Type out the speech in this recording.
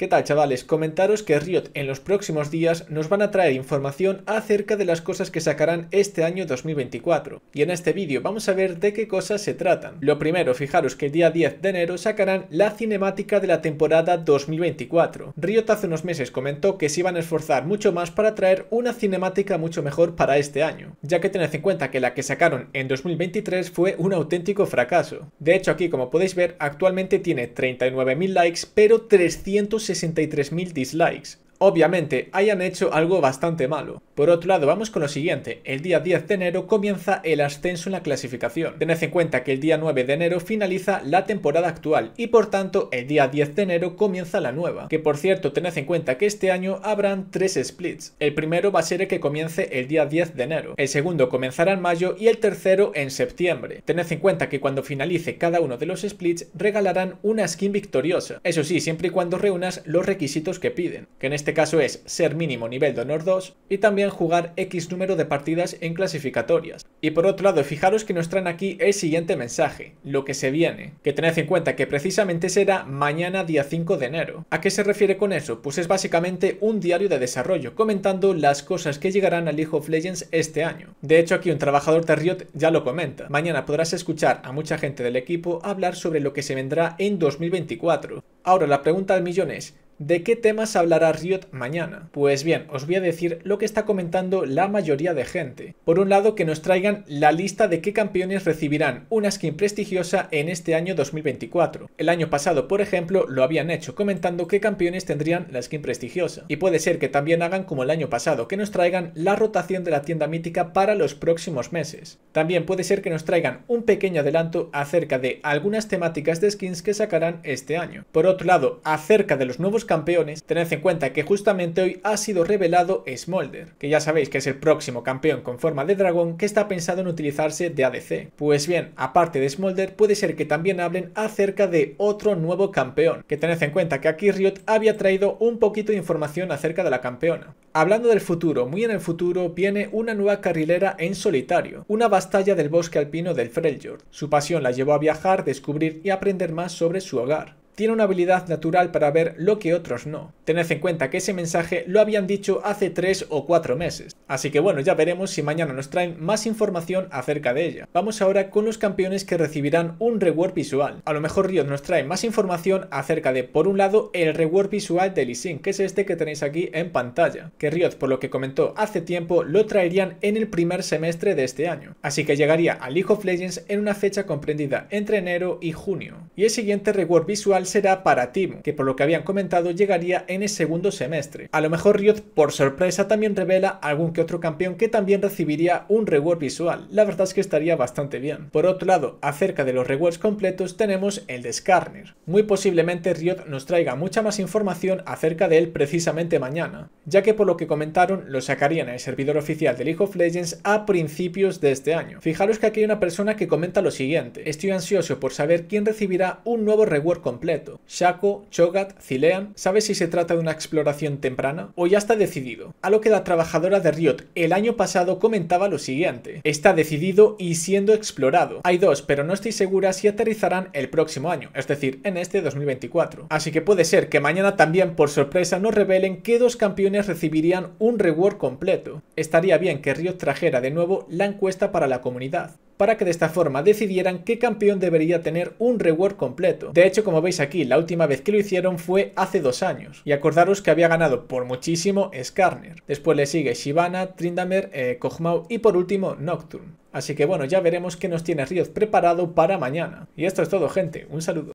¿Qué tal chavales? Comentaros que Riot en los próximos días nos van a traer información acerca de las cosas que sacarán este año 2024. Y en este vídeo vamos a ver de qué cosas se tratan. Lo primero, fijaros que el día 10 de enero sacarán la cinemática de la temporada 2024. Riot hace unos meses comentó que se iban a esforzar mucho más para traer una cinemática mucho mejor para este año, ya que tened en cuenta que la que sacaron en 2023 fue un auténtico fracaso. De hecho aquí como podéis ver actualmente tiene 39.000 likes pero 360 63.000 dislikes obviamente hayan hecho algo bastante malo. Por otro lado, vamos con lo siguiente. El día 10 de enero comienza el ascenso en la clasificación. Tened en cuenta que el día 9 de enero finaliza la temporada actual y por tanto el día 10 de enero comienza la nueva. Que por cierto, tened en cuenta que este año habrán tres splits. El primero va a ser el que comience el día 10 de enero. El segundo comenzará en mayo y el tercero en septiembre. Tened en cuenta que cuando finalice cada uno de los splits regalarán una skin victoriosa. Eso sí, siempre y cuando reúnas los requisitos que piden. Que en este este caso es ser mínimo nivel de honor 2 y también jugar X número de partidas en clasificatorias. Y por otro lado, fijaros que nos traen aquí el siguiente mensaje, lo que se viene, que tened en cuenta que precisamente será mañana día 5 de enero. ¿A qué se refiere con eso? Pues es básicamente un diario de desarrollo, comentando las cosas que llegarán al League of Legends este año. De hecho, aquí un trabajador de Riot ya lo comenta. Mañana podrás escuchar a mucha gente del equipo hablar sobre lo que se vendrá en 2024. Ahora la pregunta del millón es, ¿De qué temas hablará Riot mañana? Pues bien, os voy a decir lo que está comentando la mayoría de gente. Por un lado, que nos traigan la lista de qué campeones recibirán una skin prestigiosa en este año 2024. El año pasado, por ejemplo, lo habían hecho comentando qué campeones tendrían la skin prestigiosa. Y puede ser que también hagan como el año pasado, que nos traigan la rotación de la tienda mítica para los próximos meses. También puede ser que nos traigan un pequeño adelanto acerca de algunas temáticas de skins que sacarán este año. Por otro lado, acerca de los nuevos campeones, tened en cuenta que justamente hoy ha sido revelado Smolder, que ya sabéis que es el próximo campeón con forma de dragón que está pensado en utilizarse de ADC. Pues bien, aparte de Smolder, puede ser que también hablen acerca de otro nuevo campeón, que tened en cuenta que aquí Riot había traído un poquito de información acerca de la campeona. Hablando del futuro, muy en el futuro viene una nueva carrilera en solitario, una bastalla del bosque alpino del Freljord. Su pasión la llevó a viajar, descubrir y aprender más sobre su hogar tiene una habilidad natural para ver lo que otros no. Tened en cuenta que ese mensaje lo habían dicho hace 3 o 4 meses. Así que bueno, ya veremos si mañana nos traen más información acerca de ella. Vamos ahora con los campeones que recibirán un reward visual. A lo mejor Riot nos trae más información acerca de, por un lado, el reward visual de Lee que es este que tenéis aquí en pantalla, que Riot, por lo que comentó hace tiempo, lo traerían en el primer semestre de este año. Así que llegaría al League of Legends en una fecha comprendida entre enero y junio. Y el siguiente reward visual será para Timo, que por lo que habían comentado llegaría en el segundo semestre. A lo mejor Riot por sorpresa también revela algún que otro campeón que también recibiría un reward visual, la verdad es que estaría bastante bien. Por otro lado, acerca de los rewards completos tenemos el de Skarner. Muy posiblemente Riot nos traiga mucha más información acerca de él precisamente mañana, ya que por lo que comentaron lo sacarían en el servidor oficial de League of Legends a principios de este año. Fijaros que aquí hay una persona que comenta lo siguiente, estoy ansioso por saber quién recibirá un nuevo reward completo Shaco, Chogat, Zilean, sabe si se trata de una exploración temprana o ya está decidido. A lo que la trabajadora de Riot el año pasado comentaba lo siguiente. Está decidido y siendo explorado. Hay dos, pero no estoy segura si aterrizarán el próximo año, es decir, en este 2024. Así que puede ser que mañana también por sorpresa nos revelen que dos campeones recibirían un reward completo. Estaría bien que Riot trajera de nuevo la encuesta para la comunidad para que de esta forma decidieran qué campeón debería tener un reward completo. De hecho, como veis aquí, la última vez que lo hicieron fue hace dos años. Y acordaros que había ganado por muchísimo Skarner. Después le sigue Shivana, Trindamer, eh, Kog'Maw y por último Nocturne. Así que bueno, ya veremos qué nos tiene Riot preparado para mañana. Y esto es todo, gente. Un saludo.